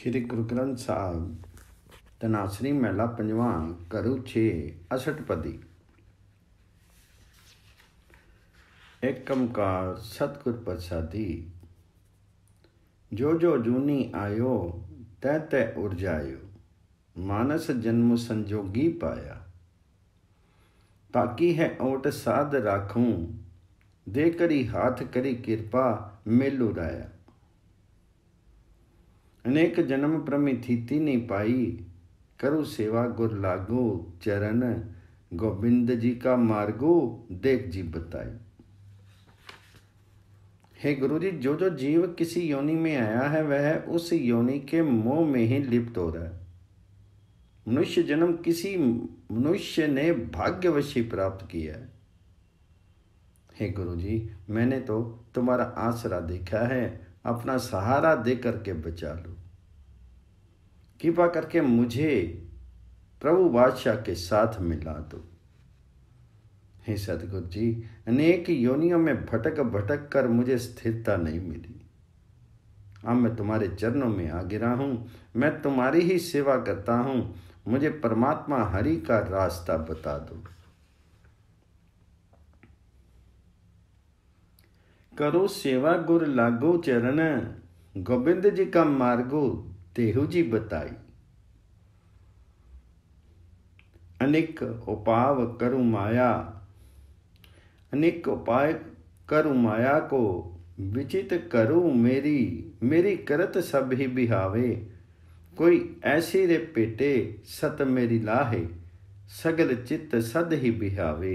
ਸ੍ਰੀ ਗੁਰੂ ਗ੍ਰੰਥ ਸਾਹਿਬ ਤਨਾਸਰੀ ਮਹਿਲਾ ਪੰਜਵਾਂ ਕਰੂ 6 ਅਸਟਪਦੀ ਇੱਕ ਓੰਕਾਰ ਸਤਿਗੁਰ ਪ੍ਰਸਾਦੀ ਜੋ ਜੋ ਜੂਨੀ ਆਇਓ ਤੈ ਤੈ ਉਰਜਾਇਓ ਮਾਨਸ ਜਨਮ ਸੰਜੋਗੀ ਪਾਇਆ ताकी है ओट साध राखूं दे करी हाथ करी कृपा मेलू राया अनेक जन्म प्रमिथिति नहीं पाई करु सेवा गुर लागो चरण गोविंद जी का मार्गो देख जी बताई हे गुरु जी जो जो जीव किसी योनि में आया है वह उस योनि के मोह में ही लिप्त हो रहा है मनुष्य जन्म किसी मनुष्य ने भाग्यवशी प्राप्त किया है हे गुरु जी मैंने तो तुम्हारा आसरा देखा है अपना सहारा दे करके बचा लो कृपा करके मुझे प्रभु बादशाह के साथ मिला दो हे सदगुरु जी अनेक योनियों में भटक भटक कर मुझे स्थिरता नहीं मिली अब मैं तुम्हारे चरणों में आ गिरा हूं मैं तुम्हारी ही सेवा करता हूँ मुझे परमात्मा हरि का रास्ता बता दो करो सेवा गुर लागो चरण गोबिंद जी का मार्गो देहु जी बताई अनेक उपाव करु माया अनेक उपाय करु माया को विचित करु मेरी मेरी करत सब ही बिहावे कोई ऐसी रे पेटे सत मेरी लाहे सगल चित्त सद ही बिहावे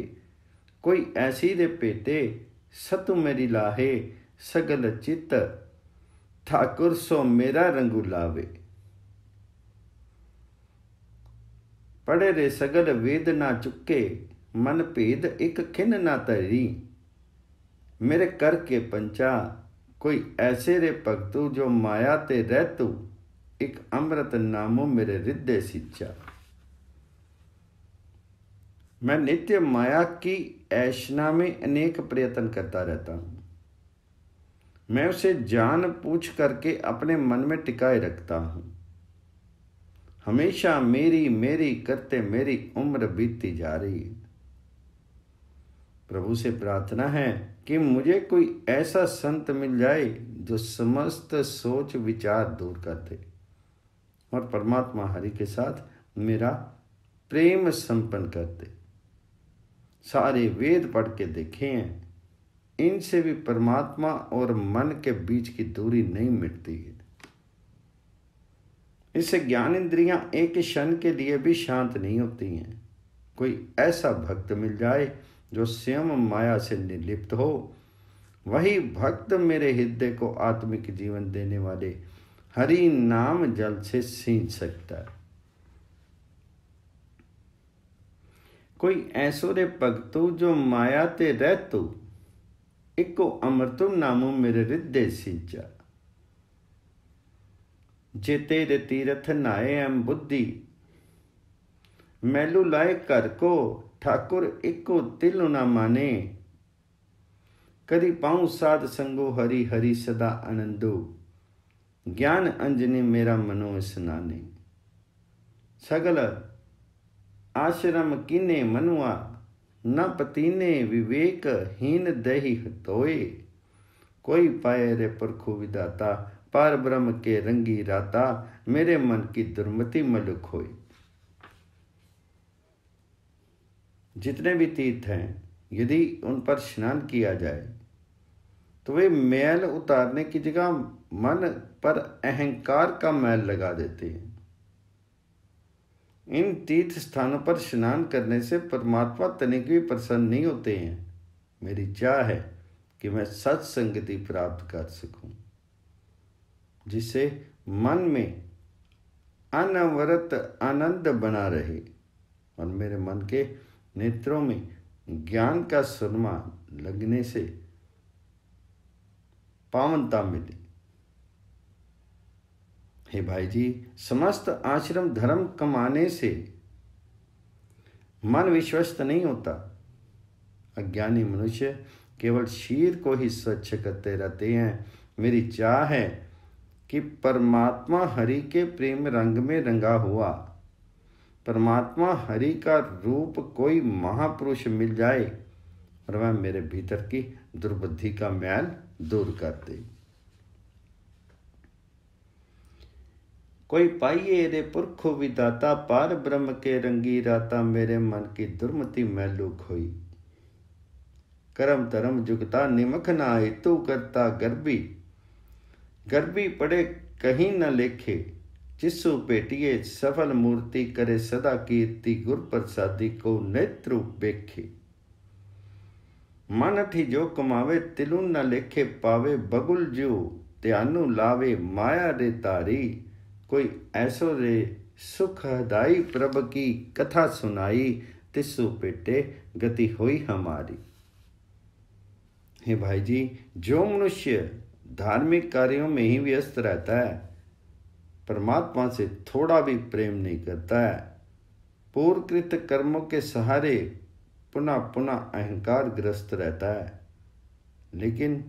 कोई ऐसी रे पेटे ਸਤੁ ਮੇਰੀ ਲਾਹੇ ਸਗਲ ਚਿਤ ਠਾਕੁਰ ਸੋ ਮੇਰਾ ਰੰਗੂ ਲਾਵੇ ਪੜੇ ਰੇ ਸਗਲ ਵੇਦ ਨਾ ਚੁੱਕੇ ਮਨ ਭੇਦ ਇੱਕ ਖਿੰਨ ਨਾ ਤਰੀ ਮੇਰੇ ਕਰਕੇ ਪੰਚਾ ਕੋਈ ਐਸੇ ਰੇ ਭਗਤੂ ਜੋ ਮਾਇਆ ਤੇ ਰਹਿ ਤੂ ਇੱਕ ਅੰਮ੍ਰਿਤ ਨਾਮੋ ਮੇਰੇ ਰਿੱਧੇ ਸਿੱਚਾ ਮੈਂ ਨਿਤਯ ਮਾਇਆ ਕੀ ऐशना में अनेक प्रयत्न करता रहता हूँ मैं उसे जान पूछ करके अपने मन में टिकाए रखता हूँ हमेशा मेरी मेरी करते मेरी उम्र बीतती जा रही है प्रभु से प्रार्थना है कि मुझे कोई ऐसा संत मिल जाए जो समस्त सोच विचार दूर कर दे और परमात्मा हरि के साथ मेरा प्रेम संपन्न कर दे सारे वेद पढ़ के देखे हैं इनसे भी परमात्मा और मन के बीच की दूरी नहीं मिटती है इससे ज्ञान इंद्रियां एक क्षण के लिए भी शांत नहीं होती हैं कोई ऐसा भक्त मिल जाए जो स्वयं माया से निलिप्त हो वही भक्त मेरे हृदय को आत्मिक जीवन देने वाले हरि नाम जल से सींच सकता है ਕੋਈ ਐਸੋ ਦੇ ਭਗਤੂ ਜੋ ਮਾਇਆ ਤੇ ਤੂ ਇੱਕੋ ਅਮਰਤੁ ਨਾਮੁ ਮੇਰੇ ਰਿੱਧੇ ਸਿੰਚਾ ਜਿਤੇ ਦੇ ਤੀਰਥ ਨਾਏ ਐਮ ਬੁੱਧੀ ਮੈਲੂ ਲਾਇ ਕਰ ਕੋ ਠਾਕੁਰ ਇਕੋ ਤਿਲ ਨਾ ਮਾਨੇ ਕਦੀ ਪਾਉ ਸਾਧ ਸੰਗੋ ਹਰੀ ਹਰੀ ਸਦਾ ਆਨੰਦੋ ਗਿਆਨ ਅੰਜਨੀ ਮੇਰਾ ਮਨੋ ਨਾਨੇ ਸਗਲ आश्रम किने मनुआ न पतिने विवेक हीन दही तोय कोई पाए रे पुरखु विदाता पार ब्रह्म के रंगी राता मेरे मन की दुर्मति मलुक होए जितने भी तीर्थ हैं यदि उन पर स्नान किया जाए तो वे मैल उतारने की जगह मन पर अहंकार का मैल लगा देते हैं इन तीर्थ स्थानों पर स्नान करने से परमात्मा तनिक भी प्रसन्न नहीं होते हैं मेरी चाह है कि मैं सत्संगति प्राप्त कर सकूं जिससे मन में अनवरत आनंद बना रहे और मेरे मन के नेत्रों में ज्ञान का सुरमा लगने से पावनता मिले हे भाई जी समस्त आश्रम धर्म कमाने से मन विश्वस्त नहीं होता अज्ञानी मनुष्य केवल शीर को ही स्वच्छ करते रहते हैं मेरी चाह है कि परमात्मा हरि के प्रेम रंग में रंगा हुआ परमात्मा हरि का रूप कोई महापुरुष मिल जाए और वह मेरे भीतर की दुर्बुद्धि का मैल दूर कर दे ਕੋਈ ਪਾਈਏ ਇਹਦੇ ਪੁਰਖੋ ਵਿਦਾਤਾ ਪਰ ਬ੍ਰਹਮ ਕੇ ਰੰਗੀ ਰਾਤਾ ਮੇਰੇ ਮਨ ਕੀ ਦੁਰਮਤੀ ਮੈਲੂ ਖੋਈ ਕਰਮ ਧਰਮ ਜੁਗਤਾ ਨਿਮਖ ਨਾ ਇਤੂ ਤੂ ਕਰਤਾ ਗਰਬੀ ਗਰਬੀ ਪੜੇ ਕਹੀਂ ਨਾ ਲੇਖੇ ਜਿਸੂ ਭੇਟੀਏ ਸਫਲ ਮੂਰਤੀ ਕਰੇ ਸਦਾ ਕੀਰਤੀ ਗੁਰ ਪ੍ਰਸਾਦੀ ਕੋ ਨੇਤਰੂ ਵੇਖੇ ਮਨ ਠੀ ਜੋ ਕਮਾਵੇ ਤਿਲੂ ਨਾ ਲੇਖੇ ਪਾਵੇ ਬਗੁਲ ਜੋ ਧਿਆਨੂ ਲਾਵੇ ਮਾਇਆ ਦੇ ਤਾਰੀ कोई ऐसो रे सुखदाई प्रभ की कथा सुनाई तिस्सु पेटे गति हुई हमारी हे भाई जी जो मनुष्य धार्मिक कार्यों में ही व्यस्त रहता है परमात्मा से थोड़ा भी प्रेम नहीं करता है पूर्वकृत कर्मों के सहारे पुनः पुनः अहंकार ग्रस्त रहता है लेकिन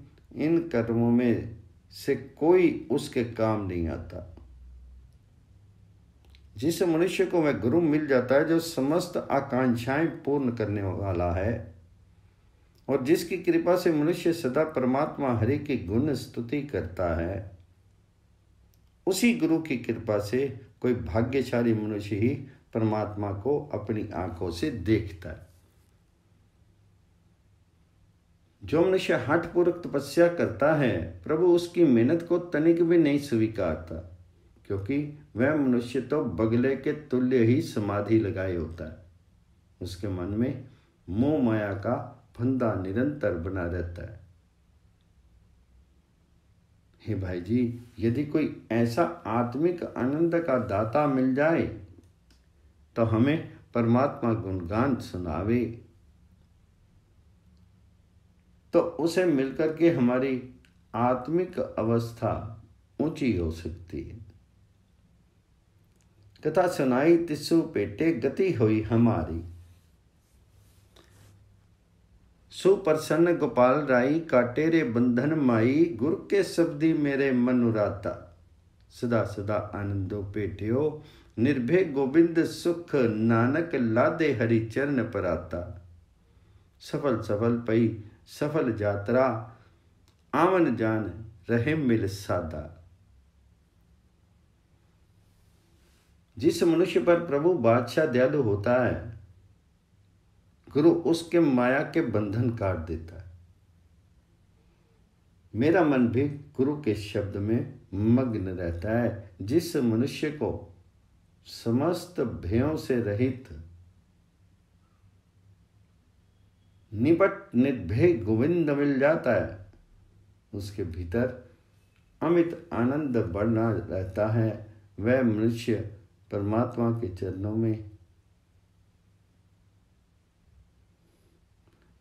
इन कर्मों में से कोई उसके काम नहीं आता जिस मनुष्य को वह गुरु मिल जाता है जो समस्त आकांक्षाएं पूर्ण करने वाला है और जिसकी कृपा से मनुष्य सदा परमात्मा हरि की गुण स्तुति करता है उसी गुरु की कृपा से कोई भाग्यशाली मनुष्य ही परमात्मा को अपनी आंखों से देखता है जो मनुष्य हठपूर्वक तपस्या करता है प्रभु उसकी मेहनत को तनिक भी नहीं स्वीकारता क्योंकि वह मनुष्य तो बगले के तुल्य ही समाधि लगाए होता है उसके मन में मोह माया का फंदा निरंतर बना रहता है हे भाई जी यदि कोई ऐसा आत्मिक आनंद का दाता मिल जाए तो हमें परमात्मा गुणगान सुनावे तो उसे मिलकर के हमारी आत्मिक अवस्था ऊंची हो सकती है कथा सुनाई तिसु पेटे गति हुई हमारी सुप्रसन्न गोपाल राई काटे रे बंधन माई गुर के शब्दी मेरे मनुराता सदा सदा आनंदो पेटियो निर्भय गोविंद सुख नानक लादे हरि चरण पराता सफल सफल पई सफल यात्रा आवन जान रहे मिल सादा जिस मनुष्य पर प्रभु बादशाह दयालु होता है गुरु उसके माया के बंधन काट देता है मेरा मन भी गुरु के शब्द में मग्न रहता है जिस मनुष्य को समस्त भयों से रहित निपट निर्भय गोविंद मिल जाता है उसके भीतर अमित आनंद बढ़ना रहता है वह मनुष्य परमात्मा के चरणों में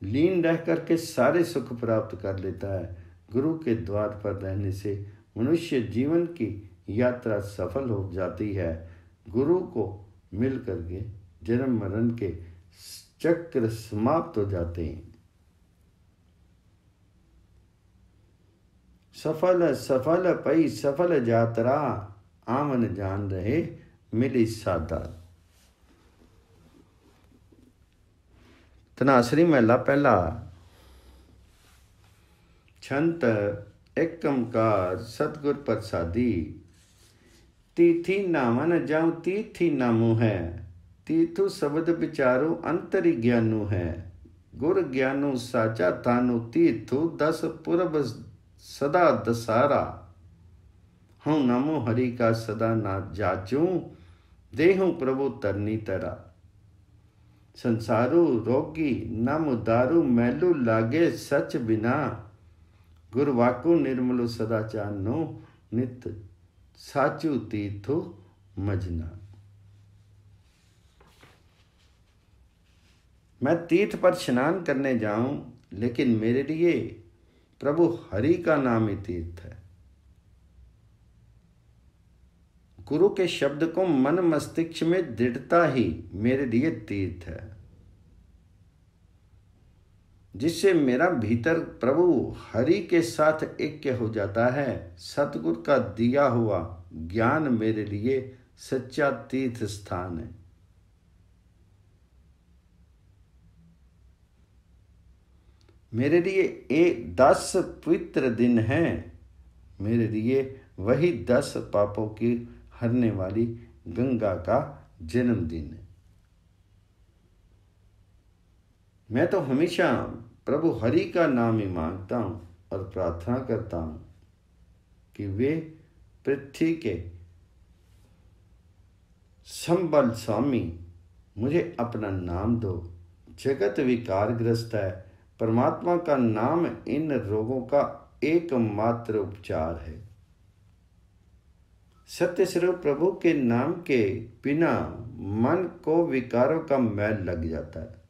लीन रह करके सारे सुख प्राप्त कर लेता है गुरु के द्वार पर रहने से मनुष्य जीवन की यात्रा सफल हो जाती है गुरु को मिल करके जन्म मरण के चक्र समाप्त हो जाते हैं सफल सफल पई सफल यात्रा आमन जान रहे ਮਿਲੀ ਸਾਦਾ ਤਨਾਸਰੀ ਮਹਿਲਾ ਪਹਿਲਾ ਛੰਤ ਇਕਮ ਕਾ ਸਤਗੁਰ ਪ੍ਰਸਾਦੀ ਤੀਥੀ ਨਾਮਨ ਜਾਉ ਤੀਥੀ ਨਾਮੋ ਹੈ ਤੀਥੂ ਸ਼ਬਦ ਵਿਚਾਰੋ ਅੰਤਰੀ ਗਿਆਨੂ ਹੈ ਗੁਰ ਗਿਆਨੂ ਸਾਚਾ ਤਾਨੂ ਤੀਥੂ ਦਸ ਪੁਰਬ ਸਦਾ ਦਸਾਰਾ ਹਉ ਨਾਮੋ ਹਰੀ ਕਾ ਸਦਾ ਨਾ ਜਾਚੂ देहु प्रभु तरनी तरा संसारू रोगी नम दारू मैलू लागे सच बिना गुरवाकू निर्मलो सदाचार नो नित साचू तीर्थो मजना मैं तीर्थ पर स्नान करने जाऊं लेकिन मेरे लिए प्रभु हरि का नाम ही तीर्थ है गुरु के शब्द को मन मस्तिष्क में दृढ़ता ही मेरे लिए तीर्थ है जिससे मेरा भीतर प्रभु हरि के साथ ऐक्य हो जाता है सतगुर का दिया हुआ ज्ञान मेरे लिए सच्चा तीर्थ स्थान है मेरे लिए एक दस पवित्र दिन है मेरे लिए वही दस पापों की हरने वाली गंगा का जन्मदिन मैं तो हमेशा प्रभु हरि का नाम ही मांगता हूँ और प्रार्थना करता हूँ कि वे पृथ्वी के संबल स्वामी मुझे अपना नाम दो जगत विकार ग्रस्त है परमात्मा का नाम इन रोगों का एकमात्र उपचार है सत्य स्वरूप प्रभु के नाम के बिना मन को विकारों का मैल लग जाता है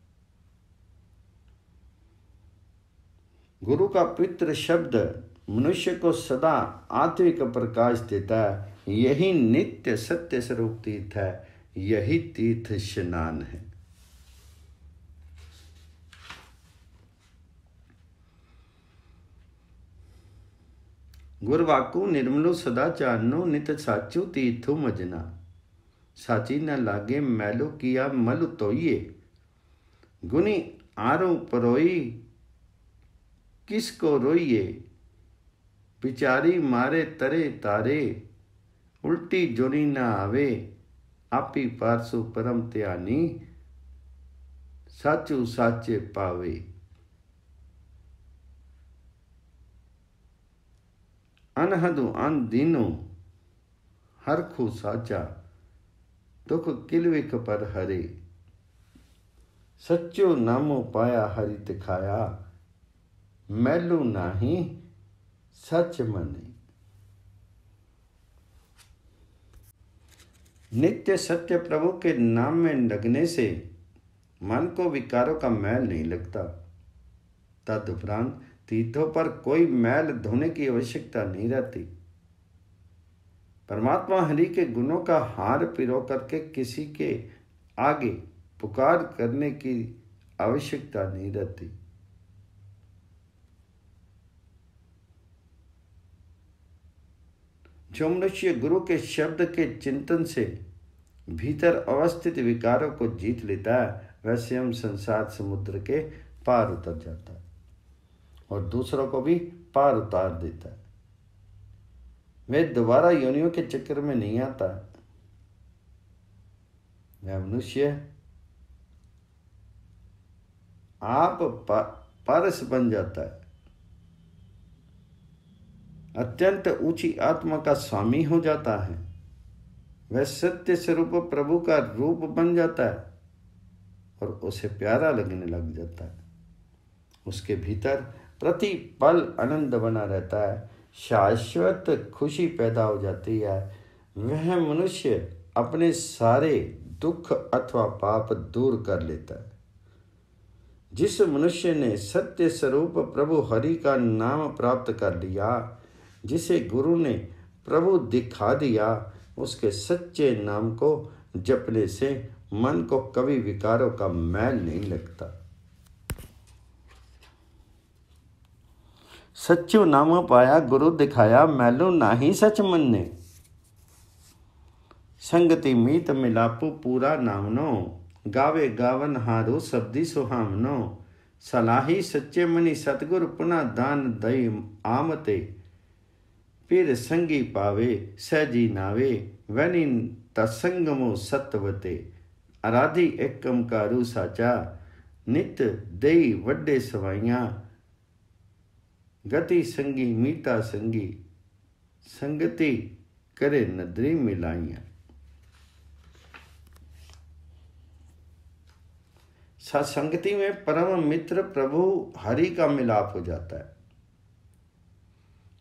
गुरु का पित्र शब्द मनुष्य को सदा आत्मिक प्रकाश देता है यही नित्य सत्य स्वरूप तीर्थ है यही तीर्थ स्नान है ਗੁਰਵਾਕੂ ਨਿਰਮਲੋ ਸਦਾ ਚਾਨੋ ਨਿਤ ਸਾਚੂ ਤੀਥੂ ਮਜਨਾ ਸਾਚੀ ਨਾ ਲਾਗੇ ਮੈਲੋ ਕੀਆ ਮਲ ਤੋਈਏ ਗੁਨੀ ਆਰੋ ਪਰੋਈ ਕਿਸ ਕੋ ਰੋਈਏ ਵਿਚਾਰੀ ਮਾਰੇ ਤਰੇ ਤਾਰੇ ਉਲਟੀ ਜੁਨੀ ਨਾ ਆਵੇ ਆਪੀ ਪਾਰਸੂ ਪਰਮ ਧਿਆਨੀ ਸਾਚੂ ਸਾਚੇ ਪਾਵੇ अनहदु अन हर हरखु साचा दुख किलविक पर हरे सच्चो नामो पाया हरि दिखाया मैलू नाही सच मने नित्य सत्य प्रभु के नाम में लगने से मन को विकारों का मैल नहीं लगता तदुपरांत तीर्थों पर कोई मैल धोने की आवश्यकता नहीं रहती परमात्मा हरि के गुणों का हार पिरो करके किसी के आगे पुकार करने की आवश्यकता नहीं रहती जो मनुष्य गुरु के शब्द के चिंतन से भीतर अवस्थित विकारों को जीत लेता है वह स्वयं संसार समुद्र के पार उतर जाता है और दूसरों को भी पार उतार देता है वह दोबारा योनियों के चक्कर में नहीं आता वह मनुष्य आप पारस बन जाता है अत्यंत ऊंची आत्मा का स्वामी हो जाता है वह सत्य स्वरूप प्रभु का रूप बन जाता है और उसे प्यारा लगने लग जाता है उसके भीतर प्रति पल आनंद बना रहता है शाश्वत खुशी पैदा हो जाती है वह मनुष्य अपने सारे दुख अथवा पाप दूर कर लेता है जिस मनुष्य ने सत्य स्वरूप प्रभु हरि का नाम प्राप्त कर लिया जिसे गुरु ने प्रभु दिखा दिया उसके सच्चे नाम को जपने से मन को कभी विकारों का मैल नहीं लगता ਸੱਚੋ ਨਾਮ ਪਾਇਆ ਗੁਰੂ ਦਿਖਾਇਆ ਮੈਲੋ ਨਾਹੀ ਸਚ ਮੰਨੇ ਸੰਗਤੀ ਮੀਤ ਮਿਲਾਪੋ ਪੂਰਾ ਨਾਮਨੋ ਗਾਵੇ ਗਾਵਨ ਹਾਰੋ ਸਬਦੀ ਸੁਹਾਵਨੋ ਸਲਾਹੀ ਸੱਚੇ ਮਨੀ ਸਤਗੁਰ ਪੁਨਾ ਦਾਨ ਦਈ ਆਮਤੇ ਫਿਰ ਸੰਗੀ ਪਾਵੇ ਸਹਿਜੀ ਨਾਵੇ ਵੈਨੀ ਤਸੰਗਮੋ ਸਤਵਤੇ ਅਰਾਧੀ ਏਕਮਕਾਰੂ ਸਾਚਾ ਨਿਤ ਦੇਈ ਵੱਡੇ ਸਵਾਈਆਂ गति संगी मीता संगी संगति करे नदरी मिलाइया सत्संगति में परम मित्र प्रभु हरि का मिलाप हो जाता है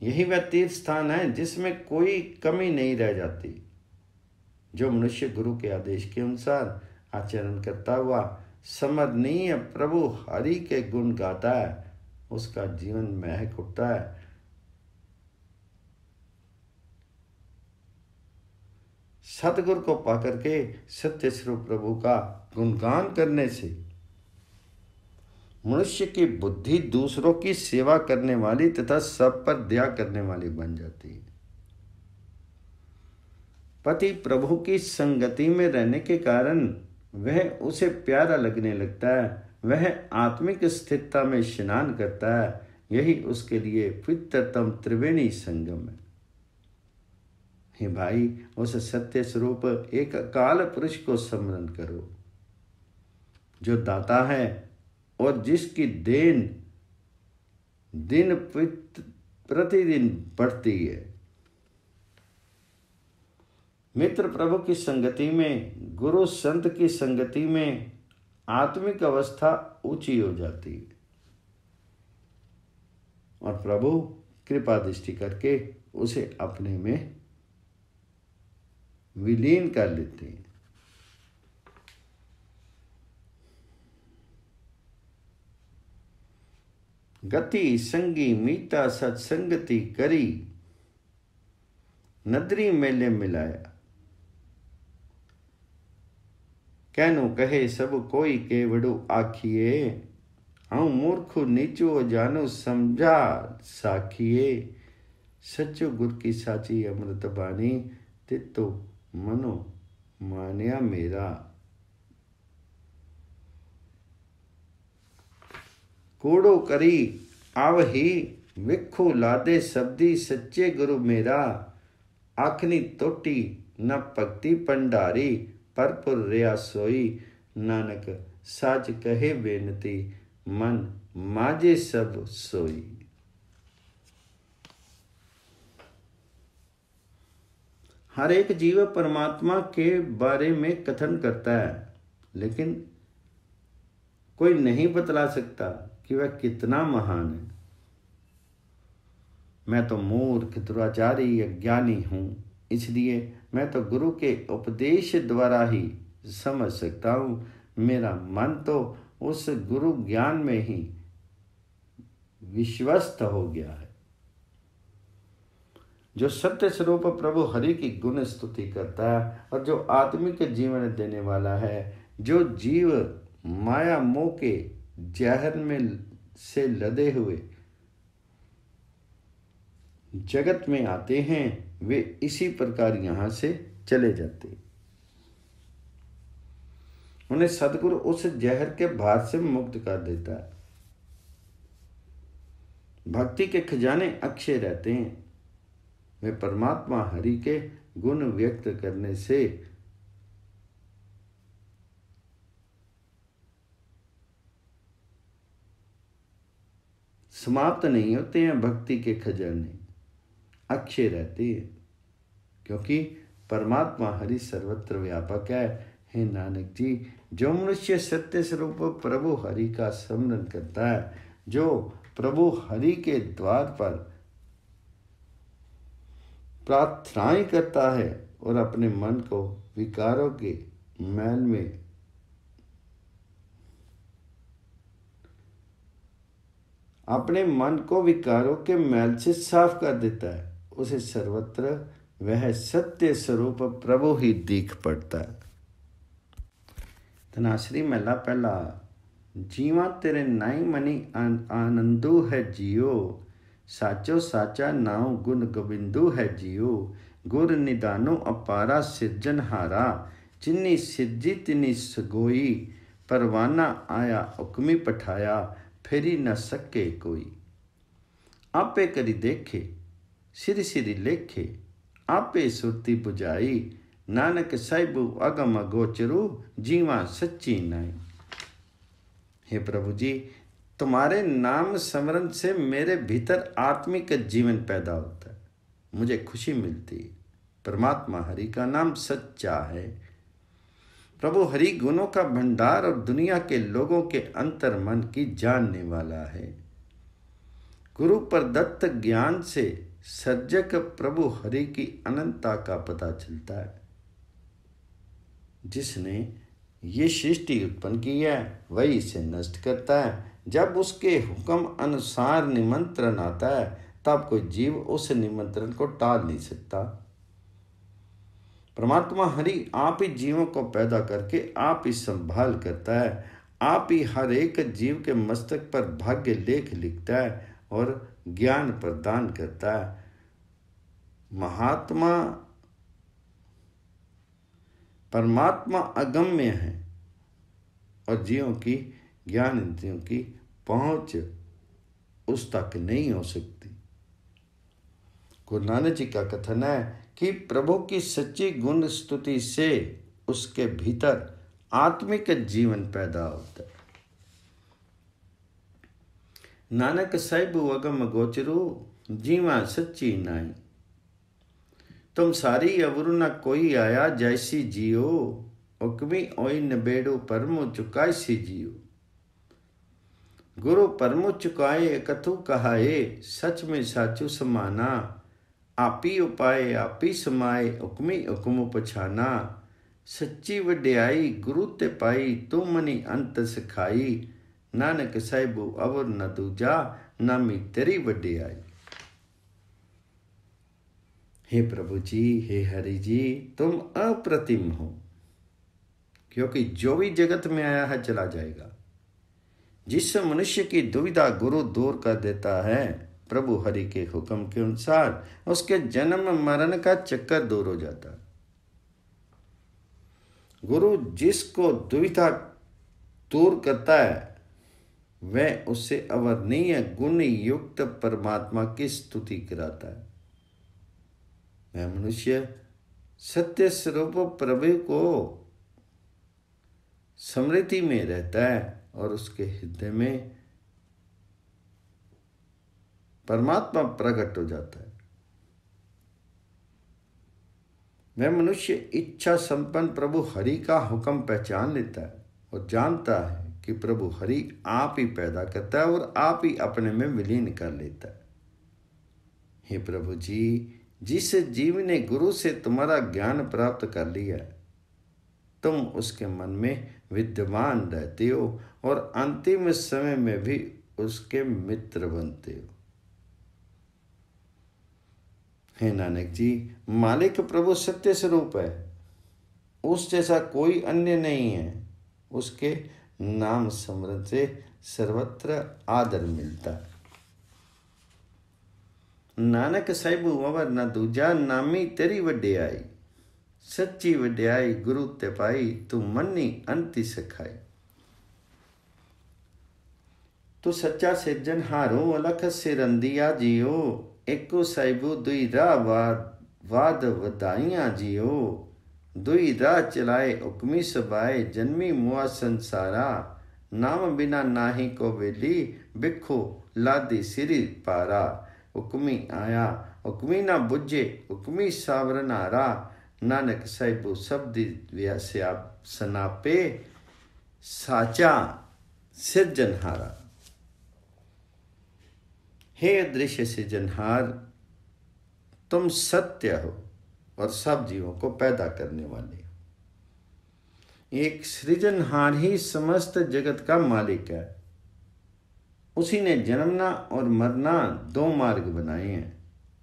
यही वह तीर्थ स्थान है जिसमें कोई कमी नहीं रह जाती जो मनुष्य गुरु के आदेश के अनुसार आचरण करता हुआ समर्दनीय प्रभु हरि के गुण गाता है उसका जीवन महक उठता है सतगुरु को पाकर के सत्य स्वरूप प्रभु का गुणगान करने से मनुष्य की बुद्धि दूसरों की सेवा करने वाली तथा सब पर दया करने वाली बन जाती है पति प्रभु की संगति में रहने के कारण वह उसे प्यारा लगने लगता है वह आत्मिक स्थिरता में स्नान करता है यही उसके लिए पितरतम त्रिवेणी संगम है हे भाई उस सत्य स्वरूप एक काल पुरुष को स्मरण करो जो दाता है और जिसकी देन दिन प्रतिदिन बढ़ती है मित्र प्रभु की संगति में गुरु संत की संगति में आत्मिक अवस्था ऊंची हो जाती है और प्रभु कृपा दृष्टि करके उसे अपने में विलीन कर लेते हैं गति संगी मीता सत्संगति करी नदरी मेले मिलाया કેનું કહે સબ કોઈ કેવડું આખીએ હું મૂર્ખું નીચું જાનું સમજા સાખીએ સચ્ચો ગુર કી સાચી અમૃત બાની તે તો મનો માન્યા મેરા कूड़ो करी आवही विखो लादे सबदी सच्चे गुरु मेरा आखनी तोटी न भक्ति भंडारी पुर ਰਿਆ ਸੋਈ ਨਾਨਕ ਸੱਚ ਕਹੇ ਬੇਨਤੀ ਮਨ ਮਾਝੇ ਸਭ ਸੋਈ हर एक जीव परमात्मा के बारे में कथन करता है लेकिन कोई नहीं बतला सकता कि वह कितना महान है मैं तो मूर्ख दुराचारी या ज्ञानी हूं इसलिए मैं तो गुरु के उपदेश द्वारा ही समझ सकता हूँ मेरा मन तो उस गुरु ज्ञान में ही विश्वस्त हो गया है जो सत्य स्वरूप प्रभु हरि की गुण स्तुति करता है और जो आत्मिक जीवन देने वाला है जो जीव माया मोह के जहर में से लदे हुए जगत में आते हैं वे इसी प्रकार यहां से चले जाते उन्हें सदगुरु उस जहर के भार से मुक्त कर देता है भक्ति के खजाने अक्षय रहते हैं वे परमात्मा हरि के गुण व्यक्त करने से समाप्त नहीं होते हैं भक्ति के खजाने अच्छे रहते क्योंकि परमात्मा हरि सर्वत्र व्यापक है हे नानक जी जो मनुष्य सत्य स्वरूप प्रभु हरि का स्मरण करता है जो प्रभु हरि के द्वार पर प्रार्थनाएं करता है और अपने मन को विकारों के मैल में अपने मन को विकारों के मैल से साफ कर देता है उसे सर्वत्र वह सत्य स्वरूप प्रभु ही दिख पड़ता है धनाश्री मेला पहला जीवा तेरे नाई मनी आनंदू है जियो साचो साचा नाव गुण गोविंदू है जियो गुर निदानो अपारा हारा जिन्नी सिरजी तिनी सगोई परवाना आया हुक्मी पठाया फेरी न सके कोई आपे करी देखे श्री श्री लेखे आपे सुरती बुझाई नानक साहिबु अगम गोचरु जीवा सच्ची नाई हे प्रभु जी तुम्हारे नाम स्मरण से मेरे भीतर आत्मिक जीवन पैदा होता है मुझे खुशी मिलती है परमात्मा हरि का नाम सच्चा है प्रभु हरि गुणों का भंडार और दुनिया के लोगों के अंतर मन की जानने वाला है गुरु पर दत्त ज्ञान से सर्जक प्रभु हरि की अनंतता का पता चलता है जिसने ये सृष्टि उत्पन्न की है वही इसे नष्ट करता है जब उसके हुक्म अनुसार निमंत्रण आता है तब कोई जीव उस निमंत्रण को टाल नहीं सकता परमात्मा हरि आप ही जीवों को पैदा करके आप ही संभाल करता है आप ही हर एक जीव के मस्तक पर भाग्य लेख लिखता है और ज्ञान प्रदान करता है महात्मा परमात्मा अगम्य है और जीवों की ज्ञान इंद्रियों की पहुंच उस तक नहीं हो सकती गुरु नानक जी का कथन है कि प्रभु की सच्ची गुण स्तुति से उसके भीतर आत्मिक जीवन पैदा होता है नानक साहिब वगम गोचरू जीवा सच्ची नाई तुम सारी अवरु न कोई आया जैसी जियो हुक्मी ओई नबेड़ो परमो चुकाय सी जियो गुरु परमो चुकाए कथु कहाए सच में साचु समाना आपी उपाय आपी समाए हुक्मी हुक्म पछाना सच्ची वड्याई गुरु ते पाई तू मनी अंत सिखाई ਨਾਨਕ ਸਾਹਿਬੂ ਅਵਰ ਨ ਦੂਜਾ ਨਾਮੀ ਤੇਰੀ ਵਡਿਆਈ हे प्रभु जी हे हरि जी तुम अप्रतिम हो क्योंकि जो भी जगत में आया है चला जाएगा जिस मनुष्य की दुविधा गुरु दूर कर देता है प्रभु हरि के हुक्म के अनुसार उसके जन्म मरण का चक्कर दूर हो जाता गुरु जिसको दुविधा दूर करता है वह उससे अवर्णीय गुण युक्त परमात्मा की स्तुति कराता है वह मनुष्य सत्य स्वरूप प्रभु को समृद्धि में रहता है और उसके हृदय में परमात्मा प्रकट हो जाता है वह मनुष्य इच्छा संपन्न प्रभु हरि का हुक्म पहचान लेता है और जानता है कि प्रभु हरि आप ही पैदा करता है और आप ही अपने में विलीन कर लेता है हे प्रभु जी जिस जीव ने गुरु से तुम्हारा ज्ञान प्राप्त कर लिया तुम उसके मन में विद्यमान रहते हो और अंतिम समय में भी उसके मित्र बनते हो हे नानक जी मालिक प्रभु सत्य स्वरूप है उस जैसा कोई अन्य नहीं है उसके नाम समृद्ध से सर्वत्र आदर मिलता नानक साहब अवर न दूजा नामी तेरी वड्याई सच्ची वड्याई गुरु ते पाई तू मनी अंति सिखाई तू सच्चा सिजन हारो अलख सिरंदिया जियो एको साहिबू दुई रा वाद वाद जियो दुई राह चलाए उकमी सबाए जन्मी मुआ संसारा नाम बिना नाही को बेली बिखो लादी सिरी पारा हुक्मी आया हुक्मी ना बुझे हुक्मी सावर नारा नानक साहिबू दी व्यास्या सनापे साचा सिरजनहारा हे दृश्य सिरजनहार तुम सत्य हो और सब जीवों को पैदा करने वाले एक सृजनहार ही समस्त जगत का मालिक है उसी ने जन्मना और मरना दो मार्ग बनाए हैं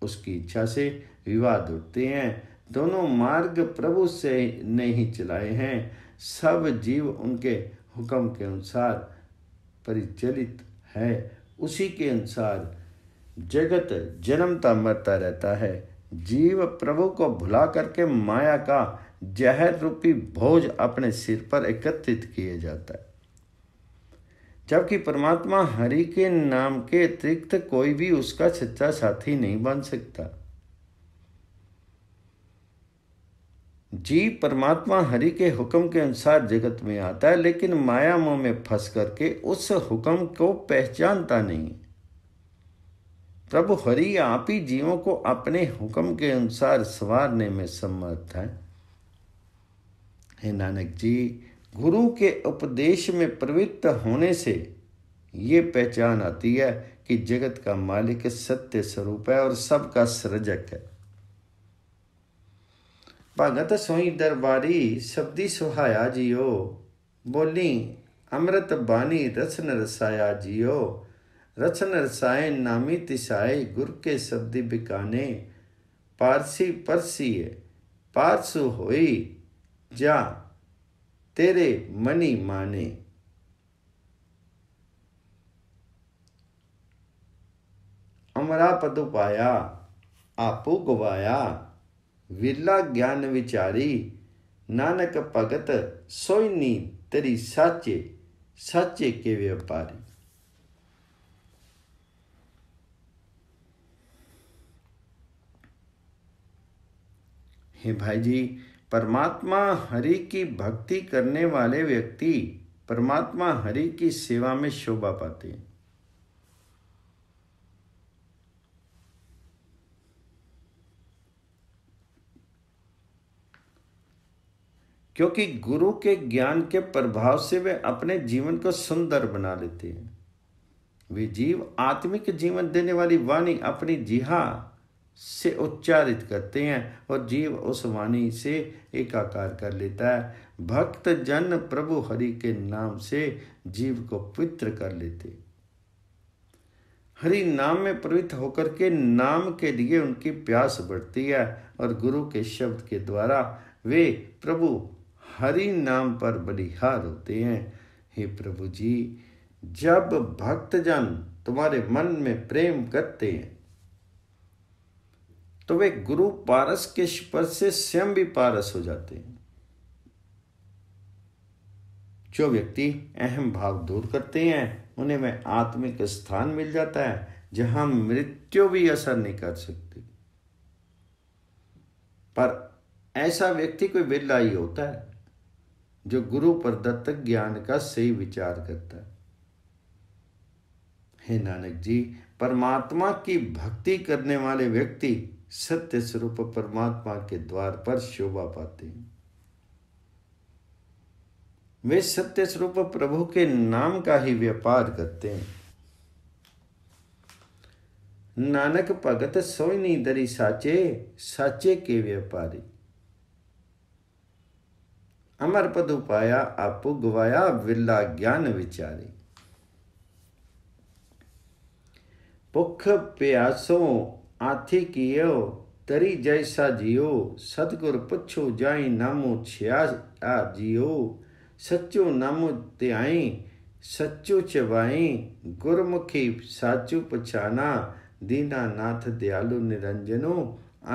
उसकी इच्छा से विवाद उठते हैं दोनों मार्ग प्रभु से नहीं चलाए हैं सब जीव उनके हुक्म के अनुसार परिचलित है उसी के अनुसार जगत जन्मता मरता रहता है जीव प्रभु को भुला करके माया का जहर रूपी भोज अपने सिर पर एकत्रित किए जाता है जबकि परमात्मा हरि के नाम के अतिरिक्त कोई भी उसका सच्चा साथी नहीं बन सकता जीव परमात्मा हरि के हुक्म के अनुसार जगत में आता है लेकिन माया मोह में फंस करके उस हुक्म को पहचानता नहीं प्रभु हरि आप ही जीवों को अपने हुक्म के अनुसार संवारने में समर्थ है हे नानक जी गुरु के उपदेश में प्रवृत्त होने से ये पहचान आती है कि जगत का मालिक सत्य स्वरूप है और सबका सृजक है भगत सोई दरबारी सबदी सुहाया जियो बोली अमृत बानी रसन रसाया जियो रचन रसाय नामी तिशाए गुर के शब्दी बिकाने पारसी परसीय पारसु होई जा तेरे मनी माने अमरा पद पाया आपू गवाया विरला ज्ञान विचारी नानक भगत सोईनी तेरी साचे साचे के व्यापारी हे भाई जी परमात्मा हरि की भक्ति करने वाले व्यक्ति परमात्मा हरि की सेवा में शोभा पाते हैं क्योंकि गुरु के ज्ञान के प्रभाव से वे अपने जीवन को सुंदर बना लेते हैं वे जीव आत्मिक जीवन देने वाली वाणी अपनी जिहा से उच्चारित करते हैं और जीव उस वाणी से एकाकार कर लेता है भक्त जन प्रभु हरि के नाम से जीव को पवित्र कर लेते हरि नाम में प्रवृत्त होकर के नाम के लिए उनकी प्यास बढ़ती है और गुरु के शब्द के द्वारा वे प्रभु हरि नाम पर बलिहार होते हैं हे प्रभु जी जब भक्तजन तुम्हारे मन में प्रेम करते हैं तो वे गुरु पारस के स्पर्श से स्वयं भी पारस हो जाते हैं जो व्यक्ति अहम भाव दूर करते हैं उन्हें वह आत्मिक स्थान मिल जाता है जहां मृत्यु भी असर नहीं कर सकती पर ऐसा व्यक्ति कोई बिरला ही होता है जो गुरु पर दत्तक ज्ञान का सही विचार करता है हे नानक जी परमात्मा की भक्ति करने वाले व्यक्ति सत्य स्वरूप परमात्मा के द्वार पर शोभा पाते हैं वे सत्य स्वरूप प्रभु के नाम का ही व्यापार करते हैं नानक भगत सोईनी दरी साचे साचे के व्यापारी अमर पद उपाया आपो गवाया विला ज्ञान विचारी भुख प्यासों ਆਥੀ ਕੀਓ ਤਰੀ ਜੈਸਾ ਜਿਉ ਸਤਗੁਰ ਪੁੱਛੋ ਜਾਈ ਨਾਮੋ ਛਿਆ ਆ ਜਿਉ ਸੱਚੋ ਨਾਮੋ ਧਿਆਈ ਸੱਚੋ ਚਵਾਈ ਗੁਰਮੁਖੀ ਸਾਚੂ ਪਛਾਨਾ ਦੀਨਾ ਨਾਥ ਦਿਆਲੂ ਨਿਰੰਜਨੋ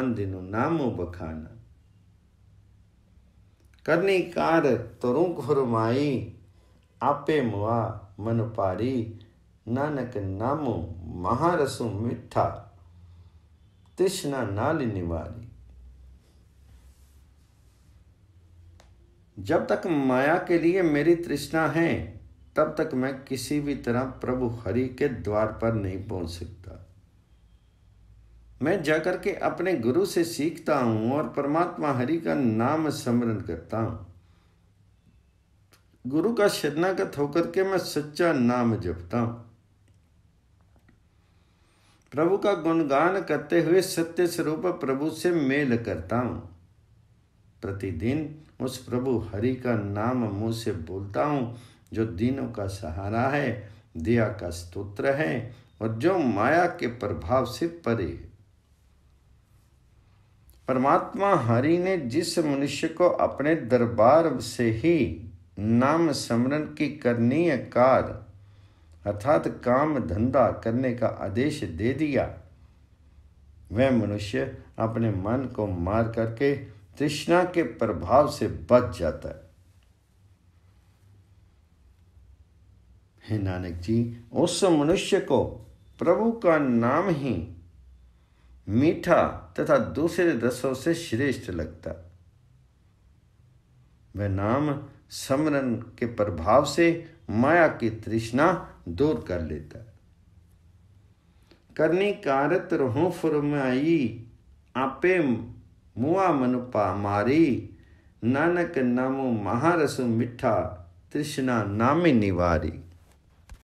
ਅੰਦਿਨੋ ਨਾਮੋ ਬਖਾਨਾ ਕਰਨੀ ਕਾਰ ਤਰੋਂ ਘਰਮਾਈ ਆਪੇ ਮਵਾ ਮਨ ਪਾਰੀ ਨਾਨਕ ਨਾਮੋ ਮਹਾਰਸੁ ਮਿੱਠਾ तृष्णा ना लेने वाली जब तक माया के लिए मेरी तृष्णा है तब तक मैं किसी भी तरह प्रभु हरि के द्वार पर नहीं पहुंच सकता मैं जाकर के अपने गुरु से सीखता हूं और परमात्मा हरि का नाम स्मरण करता हूं गुरु का शरणागत होकर के मैं सच्चा नाम जपता हूं प्रभु का गुणगान करते हुए सत्य स्वरूप प्रभु से मेल करता हूँ प्रतिदिन उस प्रभु हरि का नाम मुंह से बोलता हूँ जो दीनों का सहारा है दिया का स्तोत्र है और जो माया के प्रभाव से परे है परमात्मा हरि ने जिस मनुष्य को अपने दरबार से ही नाम स्मरण की करनीय कार्य अर्थात काम धंधा करने का आदेश दे दिया वह मनुष्य अपने मन को मार करके तृष्णा के प्रभाव से बच जाता है हे नानक जी उस मनुष्य को प्रभु का नाम ही मीठा तथा दूसरे रसों से श्रेष्ठ लगता वह नाम समरन के प्रभाव से माया की तृष्णा दूर कर लेता करनी कारत रहो फुरमाई आपे मुआ मनुपा मारी नानक नामो महारस मिठा तृष्णा नामी निवारी